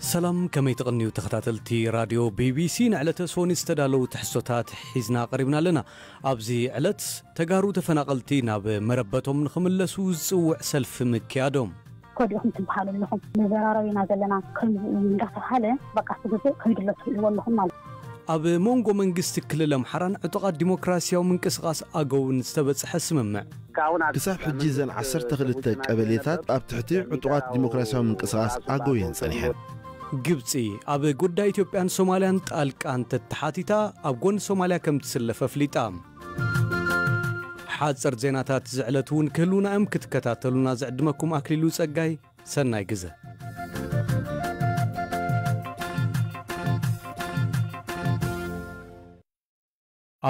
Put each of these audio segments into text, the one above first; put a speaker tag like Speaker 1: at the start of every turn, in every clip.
Speaker 1: سلام كما يتقنيو تخطاتلتي راديو بي بي سي نعلت سوني استدالو تحسوتات حزنا قريبنا لنا ابزي علت تقارو تفناقلتي ناب مربتهم نخملسو زوع سلف مكيادهم أب مونغو من قست كل لمحران اعتقاد ديمقراسيا
Speaker 2: ومن كسغاس أقو نستبد حس ممع تسحب حجيزا عسر تغلتك أبليتات أب تحتي اعتقاد ديمقراسيا ومن كسغاس أقو ينسانيحن ግብፂ
Speaker 1: ኣብ ጉዳይ ኢትዮጵያን ሶማልያን ጣልቃ እንተተሓቲታ ኣብ ጎን ሶማልያ ከም ትስለፈ ኣፍሊጣ ሓፀር ዜናታት ዝዕለት እውን ክህሉና እም ክትከታተሉና ዘዕድመኩም ኣክሊሉ ጸጋይ ሰናይ ግዘ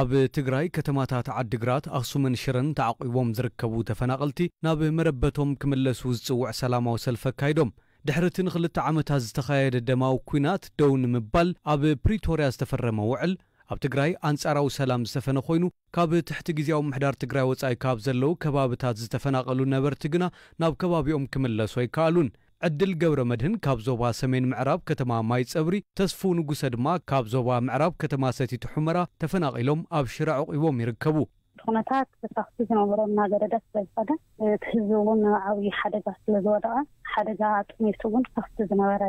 Speaker 1: ኣብ ትግራይ ከተማታት ዓዲግራት ኣኽሱምን ሽረን ተዓቒቦም ዝርከቡ ተፈናቐልቲ ናብ መረበቶም ክምለሱ ዝጽውዕ ሰላማዊ ሰልፊ ኣካይዶም ድሕሪ እቲ ንክልተ ዓመታት ዝተኻየደ ደማዊ ኩናት ደው ንምባል ኣብ ፕሪቶርያ ዝተፈረመ ውዕል ኣብ ትግራይ ኣንጻራዊ ሰላም ዝተፈነ ኮይኑ ካብ ትሕቲ ግዜያዊ ምሕዳር ትግራይ ወጻኢ ካብ ዘለዉ ከባብታት ዝተፈናቐሉ ነበርቲ ግና ናብ ከባቢኦም ክምለሱ ኣይከኣሉን ዕድል ገብረ መድህን ካብ ዞባ ሰሜን ምዕራብ ከተማ ማይ ፀብሪ ተስፉ ንጉሰ ድማ ካብ ዞባ ምዕራብ ከተማ ሰቲት ሑመራ ተፈናቒሎም ኣብ ሽረ ዕቑቦም ይርከቡ
Speaker 3: ኩነታት ተሳክቲ ዝነበሮ ናገረዳት ስለዝኮነ እቲ ህዝቢ እውን ዓብዪ ሓደጋ ስለዝወደቀ ሓደጋ ጥሜት እውን ተሳክቲ ዝነበረ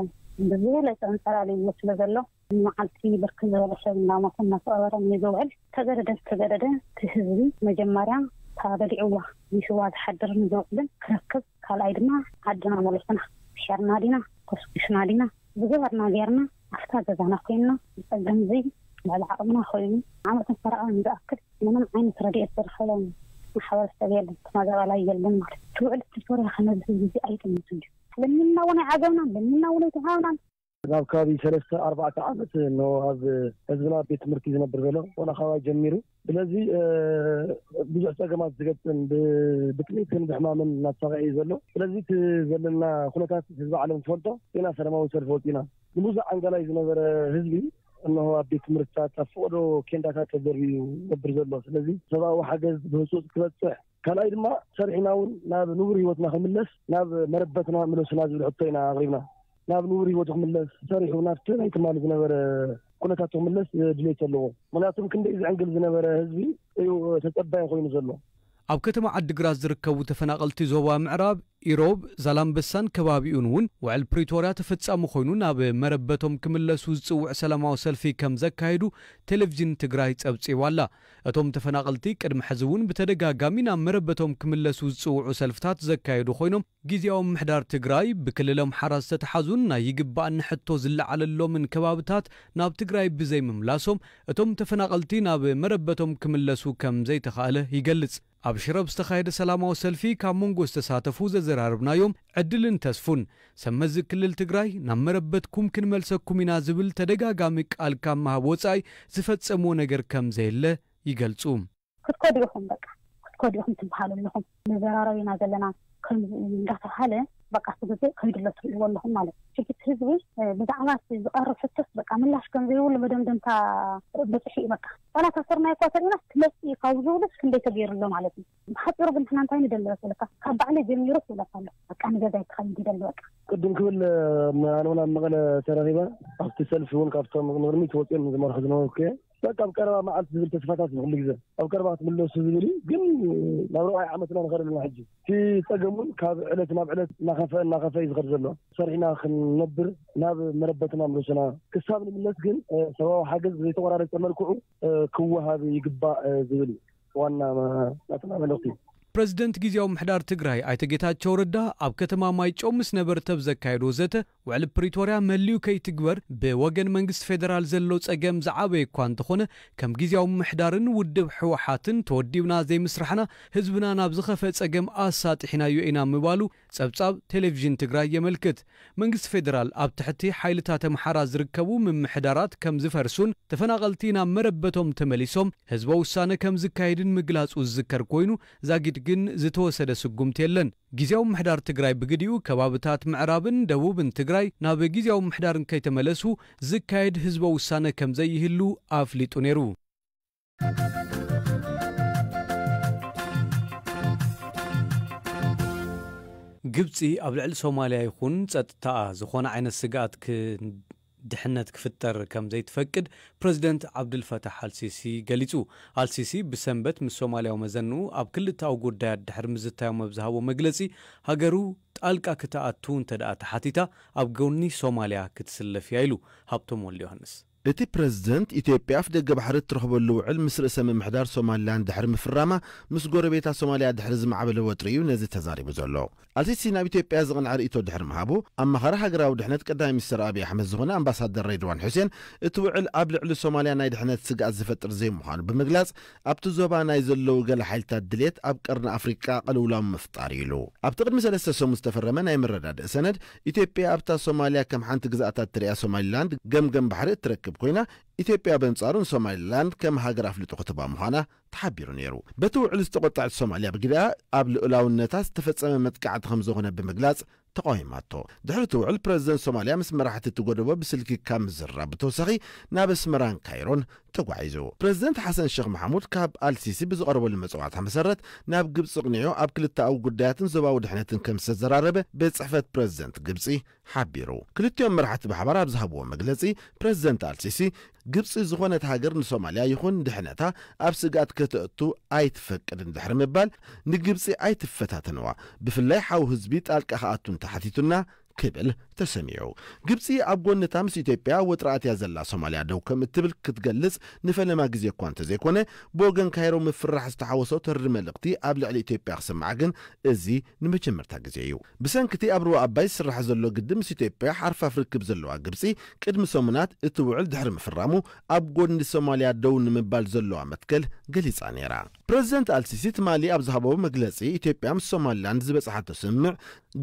Speaker 3: ብዝበለፀ እንፀራልይዎ ስለ ዘሎ መዓልቲ ብርክ ዝበለ ሰብ እናሞት እናተቀበረን እዩ ዝውዕል ተገደደ ዝተገደደ እቲ ህዝቢ መጀመርያ ታበሊዕዋ ሚስዋ ዝሓድር ንዝውዕልን ክረክብ ካልኣይ ድማ ዓድና መለስና ሸርና ዲና ኮስኩስና ዲና ብዝበርና ጌርና ኣፍታ ገዛና ኮይንና ብፀገምዚ بعضنا خويني عامة صراحة متأكد إن أنا عيني تردي أصير خويني محاولة سبيل تناجر علي المر توعد تفور خمس زي أي تنتج لمنا ونا عجبنا لمنا ونا تعاونا
Speaker 4: ናብ ከባቢ ሰለስተ ኣርባዕተ ዓመት ኖ ኣብ ህዝብና ቤት ትምህርቲ ዝነብር ዘሎ ዋላ ከባቢ ጀሚሩ ስለዚ ብዙሕ ፀገማት ዝገጥም ብጥሜትን ብሕማምን እናተሰቂዐ እዩ ዘሎ ስለዚ እቲ ዘለና ኩነታት ህዝቢ ዓለም ትፈልጦ ኢና ሰላማዊ ሰልፊ ወፂና ንብዙሕ ኣንገላይ ዝነበረ ህዝቢ እንሆ ኣቤት ትምህርትታት ኣብ ፍቅዶ ኬንዳታት ተዘርብዩ ነብር ዘሎ ስለዚ ሰብኣዊ ሓገዝ ብህፁፅ ክበፅሕ ካልኣይ ድማ ሰሪሕና እውን ናብ ንቡር ሂወትና ክምለስ ናብ መረበትና ምለሱና ዝብል ሕቶ ኢና ኣቅሪብና ናብ ንቡር ሂወቱ ክምለስ ሰሪሑ ናብቲ ናይ ትማሊ ዝነበረ ኩነታት ክምለስ ድሌት ኣለዎ ምክንያቱም ክንደይ ዝዕንግል ዝነበረ ህዝቢ እዩ ተፀባይ ኮይኑ ዘሎ
Speaker 1: ኣብ ከተማ ዓዲግራት ዝርከቡ ተፈናቐልቲ ዞባ ምዕራብ ኢሮብ ዛላምበሳን ከባቢኡን እውን ውዕል ፕሪቶርያ ተፈጻሚ ኮይኑ ናብ መረበቶም ክምለሱ ዝጽውዕ ሰላማዊ ሰልፊ ከም ዘካይዱ ቴሌቭዥን ትግራይ ጸብጺቡ ኣላ እቶም ተፈናቐልቲ ቅድሚ ሕዚ እውን ብተደጋጋሚ ናብ መረበቶም ክምለሱ ዝጽውዑ ሰልፍታት ዘካየዱ ኮይኖም ግዜያዊ ምሕዳር ትግራይ ብክልል ኣምሓራ ዝተተሓዙን ናይ ይግባእኒ ሕቶ ዝለዓለሎምን ከባብታት ናብ ትግራይ ብዘይምምላሶም እቶም ተፈናቐልቲ ናብ መረበቶም ክምለሱ ከም ዘይተኻእለ ይገልጽ ኣብ ሽረብ ዝተኻየደ ሰላማዊ ሰልፊ ካብ መንጎ ዝተሳተፉ ዘዘራርብናዮም ዕድልን ተስፉን ሰመዚ ክልል ትግራይ ናብ መረበትኩም ክንመልሰኩም ኢና ዝብል ተደጋጋሚ ቃል ካብ ምሃብ ወፃኢ ዝፈፀምዎ ነገር ከም ዘየለ ይገልፁ
Speaker 3: ክትከዱ በ በቃ ክትከዱ ትበሃሉ ኣለኹም ንዘራረብ ኢና ዘለና እዩ እንዳተባሃለ በቃ ስጊዜ ከይድለት ይወለኹም ማለት እዩ ሽግት ህዝቢ ብዛዕባት ዝቐርብ ሕቶስ በቃ ምላሽ ከም ዘይብሉ መደምደምታ በፅሒ እዩ በቃ ዋላ ካሰርናይ እኳ ተሪኢና ትመፅእ ካብ ዝብሉስ ክንደይ ተገይሩሎ ማለት እዩ ብሓፂሩ ግን ንሕና እንታይ ንደለዎ ዝብለካ ካብ ባዕለ ጀሚሩ ትብለካ ኣሎ በቃ ንገዛ ይትኸይድ ይደሊ በቃ
Speaker 4: ቅድም ክብል ኣነ እውን ኣብ መቐለ ተረኺባ ኣብቲ ሰልፊ እውን ካብቶም ንቅድሚት ወፂኦም ዝመርሑ ዝነበርኩ እየ بقى بقربة ما عاد تزبل تسفاتات من غمجزة أو قربة تملو سزبلي قم نروع عمتنا نغير من حجي في تقمون كاب علت ناب علت نخفى نخفى يزغر زلو صرحنا خل نبر ناب مربتنا مرسنا كسابنا من الناس قم سواء حاجز زي تقرار التمركو كوه هذي يقبع زبلي وانا ما نتنا من وقيم
Speaker 1: ፕረዚደንት ግዜያዊ ምሕዳር ትግራይ ኣይተ ጌታቸው ረዳ ኣብ ከተማ ማይጮም ምስ ነበርተብ ዘካየዶ ዘተ ውዕሊ ፕሪቶርያ መልዩ ከይትግበር ብወገን መንግስቲ ፌደራል ዘሎ ጸገም ዝዓበየ እኳ እንተኾነ ከም ግዜያዊ ምሕዳርን ውድብ ሕወሓትን ተወዲብና ዘይምስራሕና ህዝብና ናብ ዝኸፈ ጸገም ኣሳጢሕናዮ ኢና ምባሉ ጸብጻብ ቴሌቭዥን ትግራይ የመልክት መንግስቲ ፌደራል ኣብ ትሕቲ ሓይልታት ኣምሓራ ዝርከቡ ምምሕዳራት ከም ዝፈርሱን ተፈናቐልቲ ናብ መረበቶም ተመሊሶም ህዝበ ውሳነ ከም ዝካየድን ምግላጹ ዝዝከር ኮይኑ ዛጊድ ግን ዝተወሰደ ስጉምቲ የለን ግዜያዊ ምሕዳር ትግራይ ብግዲኡ ከባብታት ምዕራብን ደቡብን ትግራይ ናብ ግዜያዊ ምሕዳር ከይተመለሱ ዝካየድ ህዝበ ውሳነ ከም ዘይህሉ ኣፍሊጡ ነይሩ ግብፂ ኣብ ልዕሊ ሶማልያ ይኹን ፀጥታኣ ዝኾነ ዓይነት ስግኣት ድሕነት ክፍጠር ከም ዘይትፈቅድ ፕረዚደንት ዓብድልፈታሕ ኣልሲሲ ገሊጹ ኣልሲሲ ብሰንበት ምስ ሶማልያዊ መዘኑ ኣብ ክልታዊ ጉዳያት ድሕሪ ምዝታዮም ኣብ ዝሃቦ መግለጺ ሃገሩ ጣልቃ ክትኣቱ እንተ ደኣ ተሓቲታ ኣብ ጎኒ ሶማልያ ክትስልፍ እያ ኢሉ
Speaker 2: ሃብቶም ወሉ ዮሃንስ እቲ ፕረዚደንት ኢትዮጵያ ኣፍ ደገ ባሕሪ እትረኽበሉ ውዕል ምስ ርእሰ ምምሕዳር ሶማልላንድ ድሕሪ ምፍራማ ምስ ጎረቤታ ሶማልያ ድሕሪ ዝማዕበለ ወጥሪ እዩ ነዚ ተዛሪቡ ዘሎ ኣልሲሲ ናብ ኢትዮጵያ ዝቕንዐ ርእቶ ድሕሪ ምሃቡ ኣማኻሪ ሃገራዊ ድሕነት ቀዳሚ ሚኒስትር ኣብዪ ኣሕመድ ዝኾነ ኣምባሳደር ሬድዋን ሁሴን እቲ ውዕል ኣብ ልዕሊ ሶማልያ ናይ ድሕነት ስጋኣት ዝፈጥር ዘይምዃኑ ብምግላጽ ኣብቲ ዞባ ናይ ዘለዉ ገለ ሓይልታት ድሌት ኣብ ቀርኒ ኣፍሪቃ ቀልውላዊ ምፍጣር ኢሉ ኣብቲ ቅድሚ ሰለስተ ሰሙ ዝተፈረመ ናይ መረዳድእ ሰነድ ኢትዮጵያ ኣብታ ሶማልያ ከም ሓንቲ ግዛኣታት እትርያ ሶማሊላንድ ገምገም ባሕሪ እትረክብ كوينا إثيبيا بنصارن سوماليلاند كم هاجر أفلتو كتبا مهانا تحبيرو نيرو بتو علستو قطع بقدا قبل أولاو النتاس تفتس أمام متكعد خمزوغنا بمقلاس تقايماتو دحرتو عل برزدن سوماليا مسمرا حتى تقربو بسلكي كام زراب توسخي ناب اسمران كايرون تقايزو برزدن حسن شيخ محمود كاب آل سيسي بزو أربو المسوعات همسرت ناب قبس اغنيو اب كلتا او قرداتن زباو دحنتن كم سزرارب بيتصحفة برزدن قبسي حبيرو كلتيوم مرحت بحبار ابزهبو مقلسي برزدن آل سيسي ግብፂ ዝኾነት ሃገር ንሶማልያ ይኹን ድሕነታ ኣብ ስጋኣት ከተእቱ ኣይትፈቅድን ድሕሪ ምባል ንግብፂ ኣይትፈታተንዋ ብፍላይ ሓዊ ህዝቢ ጣልቃ ከኣቱን ተሓቲቱና ክብል ተሰሚዑ ግብፂ ኣብ ጎነታ ምስ ኢትዮጵያ ወጥራእት ዘላ ሶማልያ ደው ከም እትብል ክትገልጽ ንፈለማ ግዜ እኳ እንተዘይኮነ ብወገን ካይሮ ምፍራሕ ዝተሓወሶ ተሪ መልእኽቲ ኣብ ልዕሊ ኢትዮጵያ ክስማዕ ግን እዚ ንመጀመርታ ግዜ እዩ ብሰንኪቲ ኣብ ሩባ ኣባይ ዝስራሕ ዘሎ ግድም ምስ ኢትዮጵያ ሓርፋፍ ርክብ ዘለዋ ግብፂ ቅድሚ ሰሙናት እቲ ውዕል ድሕሪ ምፍራሙ ኣብ ጎኒ ሶማልያ ደው ንምባል ዘለዋ መትከል ገሊጻ ነይራ ፕረዚደንት ኣልሲሲ ትማሊ ኣብ ዝሃበቦ መግለጺ ኢትዮጵያ ምስ ሶማልላንድ ዝበጽሓቶ ስምምዕ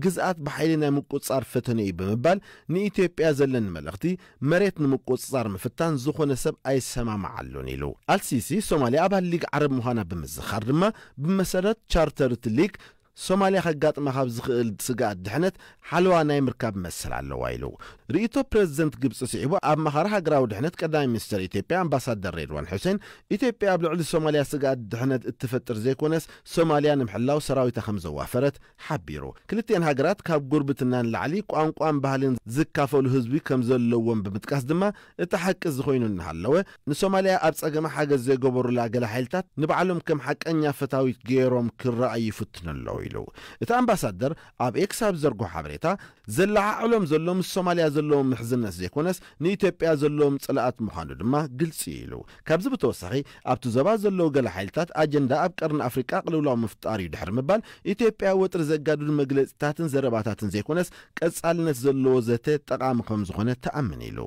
Speaker 2: ግዝኣት ብሓይሊ ናይ ምቁፃር ፈተነ እዩ ብምባል ንኢትዮጵያ ዘለኒ መልእኽቲ መሬት ንምቁፅፃር ምፍታን ዝኾነ ሰብ ኣይሰማማዕ ኢሉ ኣልሲሲ ሶማልያ ኣባል ሊግ ዓረብ ምዃና ብምዝኻር ድማ ብመሰረት ቻርተር ሊግ ሶማልያ ከጋጥማ ካብ ዝኽእል ስጋኣት ድሕነት ሓለዋ ናይ ምርካብ መስል ኣለዋ ኢሉ ርእቶ ፕረዚደንት ግብፂ ስዒቡ ኣብ መኻሪ ሃገራዊ ድሕነት ቀዳሚ ሚኒስትር ኢትዮጵያ ኣምባሳደር ሬድዋን ሕሴን ኢትዮጵያ ኣብ ልዕሊ ሶማልያ ስጋኣት ድሕነት እትፈጥር ዘይኮነስ ሶማልያ ንምሕላው ሰራዊታ ከም ዘዋፈረት ሓቢሩ ክልትኤን ሃገራት ካብ ጉርብትና ንላዕሊ ቋንቋን ባህልን ዝካፈሉ ህዝቢ ከም ዘለዎም ብምጥቃስ ድማ እቲ ሓቂ ዝኮይኑ እናሃለወ ንሶማልያ ኣብ ፀገማ ሓገዝ ዘይገበሩላ ገለ ሓይልታት ንባዕሎም ከም ሓቀኛ ፈታዊት ገይሮም ክረአይ ይፍትን ኣለዉ ኢሉ እቲ ኣምባሳደር ኣብ ኤክሳብ ኣብ ዘርጎ ሓበሬታ ዘለዓዕሎም ዘሎ ምስ ሶማልያ ዘለዎም ምሕዝነት ዘይኮነስ ንኢትዮጵያ ዘለዎም ፅላኣት ምዃኑ ድማ ግልፂ ኢሉ ካብዚ ብተወሳኺ ኣብቲ ዞባ ዘለዉ ገለ ሓይልታት ኣጀንዳ ኣብ ቀርኒ ኣፍሪቃ ቅልውላዊ ምፍጣር እዩ ድሕሪ ምባል ኢትዮጵያ ወጥሪ ዘጋድዱ መግለጽታትን ዘረባታትን ዘይኮነስ ቀጻልነት ዘለዎ ዘተ ጠቓሚ ከም ዝኾነ ተኣምን ኢሉ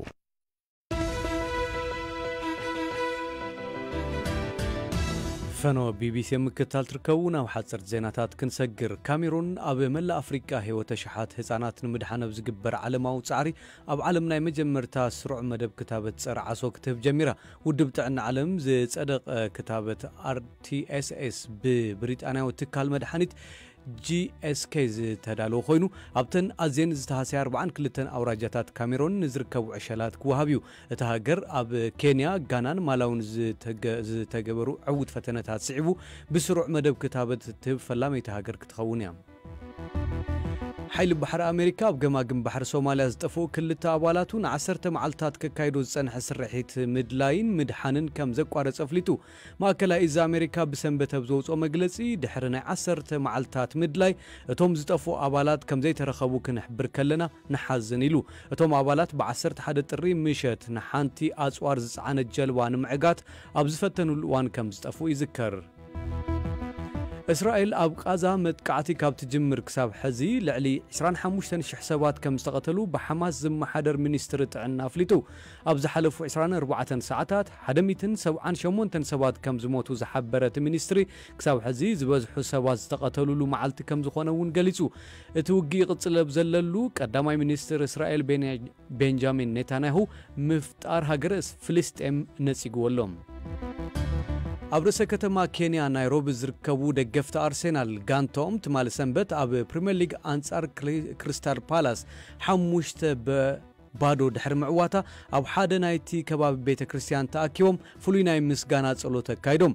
Speaker 1: ፈኖ ቢቢሲ ምክታል ትርከቡና ኣብ ሓፀርቲ ዜናታት ክንሰግር ካሜሩን ኣብ መላእ ኣፍሪቃ ህይወተ ሽሓት ህፃናት ንምድሓን ኣብ ዝግበር ዓለማዊ ፃዕሪ ኣብ ዓለም ናይ መጀመርታ ስሩዕ መደብ ክታበት ፀረ ዓሶ ክትህብ ጀሚራ ውድብ ጥዕና ዓለም ዝፀደቐ ክታበት አርቲኤስኤስ ብብሪጣንያዊ ትካል መድሓኒት ጂኤስኬ ዝተዳለወ ኮይኑ ኣብተን ኣዝየን ዝተሃሰያ 42 ኣውራጃታት ካሜሮን ዝርከቡ ዕሸላት ክወሃብ እዩ እቲ ሃገር ኣብ ኬንያ ጋናን ማላውን ዝተገበሩ ዕውት ፈተነታት ስዒቡ ብስሩዕ መደብ ክታበት ትህብ ፈላመይቲ ሃገር ክትኸውን እያ ሓይሊ ባሕሪ ኣሜሪካ ኣብ ገማግም ባሕሪ ሶማልያ ዝጠፍኡ ክልተ ኣባላቱን ዓሰርተ መዓልትታት ክካይዱ ዝጸንሐ ስርሒት ምድላይን ምድሓንን ከም ዘቋረጸ ኣፍሊጡ ማእከላይ እዝ ኣሜሪካ ብሰንበተ ብዘውፅኦ መግለጺ ድሕሪ ናይ ዓሰርተ መዓልትታት ምድላይ እቶም ዝጠፍኡ ኣባላት ከም ዘይተረኸቡ ክንሕብር ከለና ንሓዝን ኢሉ እቶም ኣባላት ብ11 ጥሪ ምሸት ንሓንቲ ኣጽዋር ዝጸዓነት ጀልባ ንምዕጋት ኣብ ዝፈተኑሉ እዋን ከም ዝጠፍኡ ይዝከር إسرائيل أب قازا مت قاعتي كاب تجمر كساب حزي لعلي إسران حموشتان شحسوات كم استغطلو بحماس زم حدر منيستر تعنا فليتو أب زحلف إسران ربعة ساعتات حدميتن سو عن شمون تن سوات كم زموتو زحبرة منيستري كساب حزي زباز حسوات استغطلو لو معالت كم زخونوون قليتو إتوقي قتل بزللو كداماي منيستر إسرائيل بنجامين نتانهو مفتار هجرس فلسطين نسيقوالوم Thank you. ኣብ ርእሰ ከተማ ኬንያ ናይሮቢ ዝርከቡ ደገፍቲ ኣርሴናል ጋንቶም ትማሊ ሰንበት ኣብ ፕሪምየር ሊግ ኣንጻር ክሪስታል ፓላስ ሓሙሽተ ባዶ ድሕሪ ምዕዋታ ኣብ ሓደ ናይቲ ከባቢ ቤተ ክርስትያን ተኣኪቦም ፍሉይ ናይ ምስጋና ጸሎት ኣካይዶም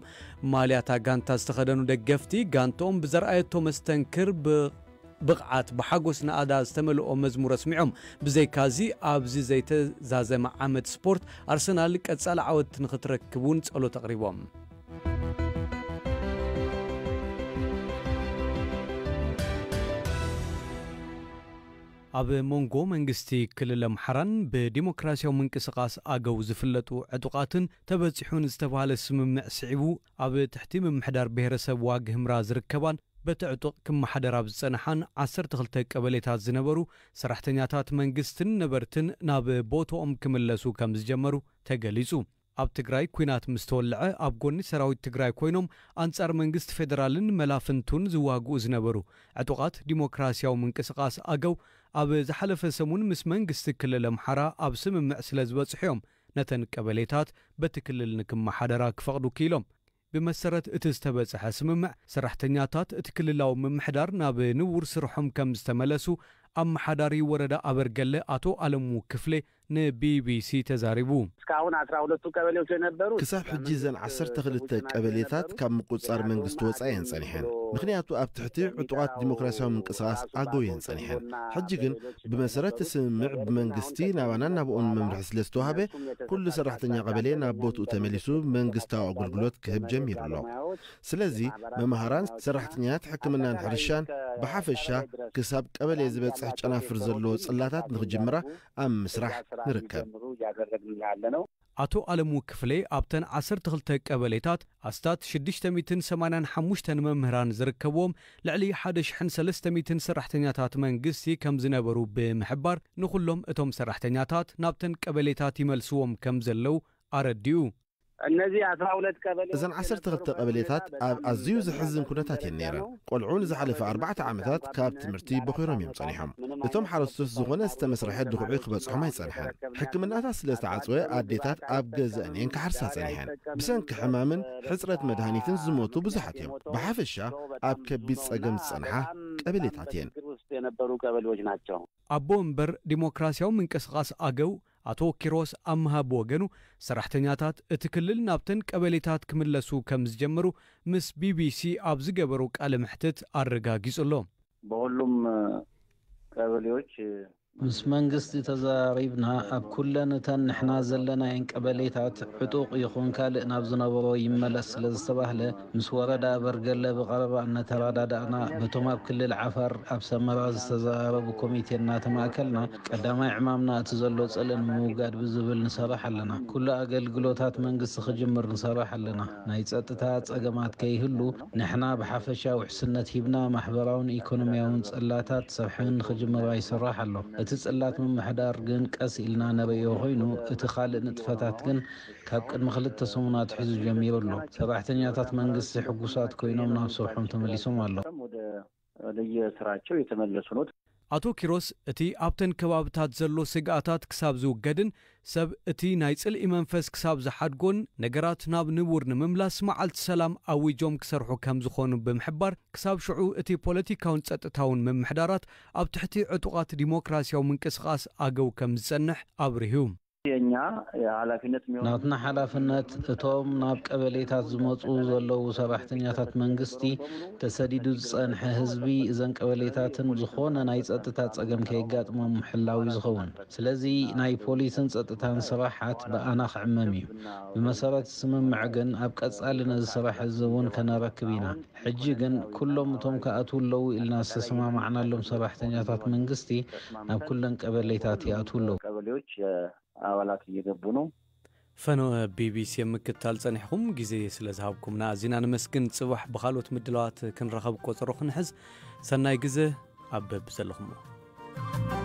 Speaker 1: ማልያታ ጋንታ ዝተኸደኑ ደገፍቲ ጋንቶኦም ብዘረኣየቶ መስተንክር ብቕዓት ብሓጎስ ንኣዳ ዝተመልኦ መዝሙር ኣስሚዖም ብዘይካዚ ኣብዚ ዘይተዛዘመ ዓመት ስፖርት ኣርሰናል ቀጻሊ ዓወት ንኽትረክቡን ጸሎት ኣቕሪቦም ኣብ መንጎ መንግስቲ ክልል ኣምሓራን ብዲሞክራስያዊ ምንቅስቓስ ኣገው ዝፍለጡ ዕጡቓትን ተበፂሑን ዝተባሃለ ስምምዕ ስዒቡ ኣብ ትሕቲ ምምሕዳር ብሄረሰብ ዋግ ህምራ ዝርከባን በቲ ዕጡቕ ክመሓደር ኣብ ዝጸንሓን 12 ቀበሌታት ዝነበሩ ሰራሕተኛታት መንግስትን ነበርትን ናብ ቦቶኦም ክምለሱ ከም ዝጀመሩ ተገሊጹ ኣብ ትግራይ ኩናት ምስ ተወልዐ ኣብ ጎኒ ሰራዊት ትግራይ ኮይኖም ኣንጻር መንግስቲ ፌደራልን መላፍንቱን ዝዋግኡ ዝነበሩ ዕጡቓት ዲሞክራስያዊ ምንቅስቓስ ኣገው ኣብ ዝሓለፈ ሰሙን ምስ መንግስቲ ክልል ኣምሓራ ኣብ ስምምዕ ስለ ዝበጽሑ እዮም ነተን ቀበሌታት በቲ ክልል ንክመሓደራ ክፈቕዱ ኪኢሎም ብመሰረት እቲ ዝተበጽሐ ስምምዕ ሰራሕተኛታት እቲ ክልላዊ ምምሕዳር ናብ ንውር ስርሖም ከም ዝተመለሱ ኣብ መሓዳሪ ወረዳ ኣበርገለ ኣቶ ኣለሙ ክፍሌ ንቢቢሲ
Speaker 2: ተዛሪቡ
Speaker 4: እስካሁን አስራ ሁለቱ ቀበሌዎች የነበሩ
Speaker 2: ክሳብ ሕጂ ዘን ዓሰርተ ክልተ ቀበሌታት ካብ ምቁፅጻር መንግስቲ ወፃእየን ጸኒሐን ምክንያቱ ኣብ ትሕቲ ዕጡቓት ዲሞክራሲያዊ ምንቅስቓስ ኣጎየን ጸኒሐን ሕጂ ግን ብመሰረት ስምምዕ ብመንግስቲ ናባናን ናብኦን መምርሒ ስለ ዝተዋህበ ኩሉ ሰራሕተኛ ቀበሌ ናብ ቦትኡ ተመሊሱ መንግስታዊ ኣገልግሎት ክህብ ጀሚሩ ኣሎ ስለዚ መምሃራን ሰራሕተኛታት ሕክምናን ሕርሻን ብሓፈሻ ክሳብ ቀበሌ ዝበፅሕ ጨናፍር ዘለዎ ጽላታት ንክጅምራ ኣብ ምስራሕ ስራ እንዲጀምሩ እያደረግን ያለ ነው።
Speaker 1: አቶ አለሙ ክፍሌ ኣብተን 12 ቀበሌታት ኣስታት 685 መምህራን ዝርከብዎም ልዕሊ 1300 ሰራሕተኛታት መንግስቲ ከም ዝነበሩ ብምሕባር ንኹሎም እቶም ሰራሕተኛታት ናብተን ቀበሌታት
Speaker 2: ይመልስዎም ከም ዘለው ኣረዲኡ እነዚህ አስራ ሁለት ቀበሌ እዘን ዓሰርተ ክልተ ቀበሌታት ኣብ ኣዝዩ ዘሕዝን ኩነታት እየን ነይረን ቆልዑን ዝሓለፈ ኣርባዕተ ዓመታት ካብ ትምህርቲ በኺሮም እዮም ጸኒሖም እቶም ሓረስቶት ዝኾነ ዝተመስርሐ ድኹዒ ክበጽሖም ኣይጸንሐን ሕክምናታት ስለ ዝተዓፅወ ኣዴታት ኣብ ገዝአን እየን ክሓርሳ ጸኒሐን ብሰንኪ ሕማምን ሕፅረት መድሃኒትን ዝሞቱ ብዙሓት እዮም ብሓፈሻ ኣብ ከቢድ ጸገም ዝጸንሓ ቀበሌታት እየን
Speaker 3: የነበሩ ቀበሌዎች ናቸው
Speaker 1: አቦ እምበር ዲሞክራሲያዊ ምንቅስቓስ አገው ኣቶ ኪሮስ ኣምሃ ብወገኑ ሰራሕተኛታት እቲ ክልል ናብተን ቀበሌታት ክምለሱ ከም ዝጀመሩ ምስ ቢቢሲ ኣብ ዝገበሩ ቃለ ምሕትት ኣረጋጊጹ ኣሎ
Speaker 4: ብሁሉም ቀበሌዎች
Speaker 5: ምስ መንግስቲ ተዘራሪብና ኣብ ኩለን እተን ንሕና ዘለናየን ቀበሌታት ዕጡቕ ይኹን ካልእ ናብ ዝነበሮ ይመለስ ስለ ዝተባህለ ምስ ወረዳ በርገለ ብቐረባ እናተረዳዳእና በቶም ኣብ ክልል ዓፋር ኣብ ሰመራ ዝተዘራረቡ ኮሚቴ እናተማእከልና ቀዳማይ ዕማምና እቲ ዘሎ ፅልእ ንምውጋድ ብዝብል ንሰርሕ ኣለና ኩሉ ኣገልግሎታት መንግስቲ ክጅምር ንሰርሕ ኣለና ናይ ፀጥታ ፀገማት ከይህሉ ንሕና ብሓፈሻ ውሕስነት ሂብና ማሕበራውን ኢኮኖምያውን ፀላታት ሰብሕን ክጅምራ ይስራሕ ኣሎ እቲ ጽላት ምምሕዳር ግን ቀስ ኢልና ነበዮ ኮይኑ እቲ ኻልእ ንጥፈታት ግን ካብ ቅድሚ ክልተ ሰሙናት ሒዙ ጀሚሩ ኣሎ ሰራሕተኛታት መንግስቲ ሕጉሳት ኮይኖም ናብ ስርሖም ተመሊሶም ኣለዉ
Speaker 4: ወደ ለየ ስራቸው የተመለሱ ነው
Speaker 1: ኣቶ ኪሮስ እቲ ኣብተን ከባብታት ዘሎ ስግኣታት ክሳብ ዝውገድን ሰብ እቲ ናይ ጽልኢ መንፈስ ክሳብ ዝሓድጎን ነገራት ናብ ንቡር ንምምላስ መዓልቲ ሰላም ኣዊጆም ክሰርሑ ከም ዝኾኑ ብምሕባር ክሳብ ሽዑ እቲ ፖለቲካውን ጸጥታውን ምምሕዳራት ኣብ ትሕቲ ዕጡቓት ዲሞክራስያዊ ምንቅስቓስ ኣገው ከም ዝጸንሕ ኣብርህዩ
Speaker 4: የኛ ኃላፊነት ናትና
Speaker 1: ሓላፍነት እቶም ናብ ቀበሌታት ዝመፁ ዘለው
Speaker 5: ሰራሕተኛታት መንግስቲ ተሰዲዱ ዝፀንሐ ህዝቢ እዘን ቀበሌታትን ዝኾነ ናይ ፀጥታ ፀገም ከየጋጥሞ ምሕላዊ ዝኸውን ስለዚ ናይ ፖሊስን ፀጥታን ስራሓት ብኣና ክዕመም እዩ ብመሰረት ስምምዕ ግን ኣብ ቀፃሊ ነዚ ስራሕ እዚ እውን ከነረክብ ኢና ሕጂ ግን ኩሎም እቶም ክኣትው ኣለው ኢልና ዝተሰማማዕናሎም ሰራሕተኛታት መንግስቲ ናብ ኩለን ቀበሌታት ይኣትው ኣለው
Speaker 4: ኣባላት እየገቡ
Speaker 1: ነው ፈኖ ቢቢሲ ምክታል ጸኒሕኹም ግዜ ስለ ዝሃብኩምና እዚና ንመስግን ጽባሕ ብኻልኦት ምድለዋት ክንረኸብ ቆጽሮ ክንሕዝ ሰናይ ግዜ ኣብ በብ ዘለኹምዎ